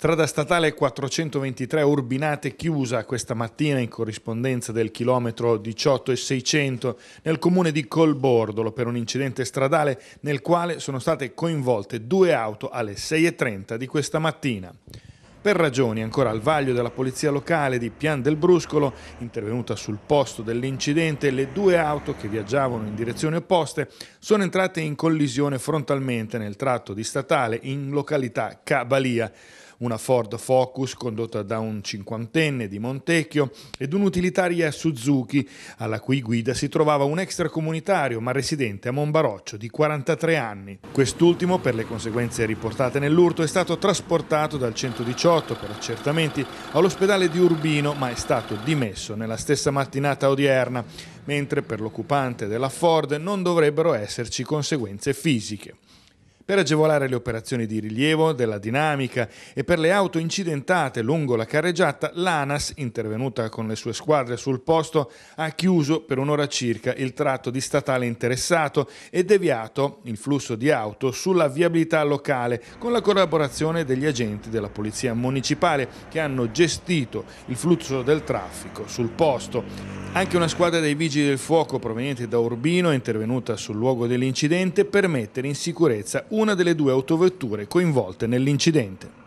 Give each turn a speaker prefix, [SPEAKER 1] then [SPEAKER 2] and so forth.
[SPEAKER 1] Strada statale 423 Urbinate chiusa questa mattina in corrispondenza del chilometro 18 e 600 nel comune di Colbordolo per un incidente stradale nel quale sono state coinvolte due auto alle 6.30 di questa mattina. Per ragioni ancora al vaglio della polizia locale di Pian del Bruscolo, intervenuta sul posto dell'incidente, le due auto che viaggiavano in direzioni opposte sono entrate in collisione frontalmente nel tratto di statale in località Cabalia una Ford Focus condotta da un cinquantenne di Montecchio ed un'utilitaria Suzuki alla cui guida si trovava un extracomunitario ma residente a Monbaroccio di 43 anni. Quest'ultimo, per le conseguenze riportate nell'urto, è stato trasportato dal 118 per accertamenti all'ospedale di Urbino ma è stato dimesso nella stessa mattinata odierna, mentre per l'occupante della Ford non dovrebbero esserci conseguenze fisiche per agevolare le operazioni di rilievo della dinamica e per le auto incidentate lungo la carreggiata, l'ANAS, intervenuta con le sue squadre sul posto, ha chiuso per un'ora circa il tratto di statale interessato e deviato il flusso di auto sulla viabilità locale con la collaborazione degli agenti della Polizia Municipale che hanno gestito il flusso del traffico sul posto. Anche una squadra dei vigili del fuoco proveniente da Urbino è intervenuta sul luogo dell'incidente per mettere in sicurezza una delle due autovetture coinvolte nell'incidente.